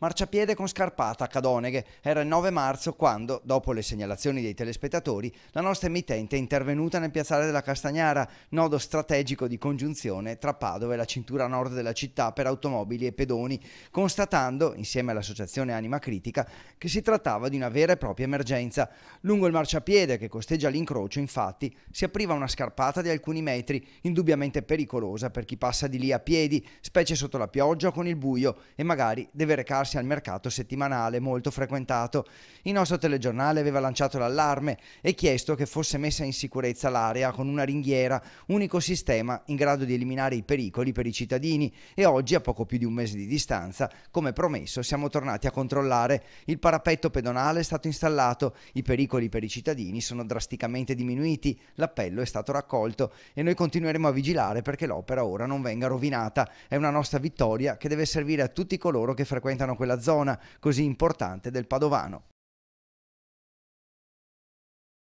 marciapiede con scarpata a Cadoneghe. Era il 9 marzo quando, dopo le segnalazioni dei telespettatori, la nostra emittente è intervenuta nel piazzale della Castagnara, nodo strategico di congiunzione tra Padova e la cintura nord della città per automobili e pedoni, constatando, insieme all'associazione Anima Critica, che si trattava di una vera e propria emergenza. Lungo il marciapiede che costeggia l'incrocio, infatti, si apriva una scarpata di alcuni metri, indubbiamente pericolosa per chi passa di lì a piedi, specie sotto la pioggia o con il buio, e magari deve recarsi avvicinarsi al mercato settimanale molto frequentato. Il nostro telegiornale aveva lanciato l'allarme e chiesto che fosse messa in sicurezza l'area con una ringhiera, unico sistema in grado di eliminare i pericoli per i cittadini e oggi, a poco più di un mese di distanza, come promesso, siamo tornati a controllare. Il parapetto pedonale è stato installato, i pericoli per i cittadini sono drasticamente diminuiti, l'appello è stato raccolto e noi continueremo a vigilare perché l'opera ora non venga rovinata. È una nostra vittoria che deve servire a tutti coloro che frequentano quella zona così importante del Padovano.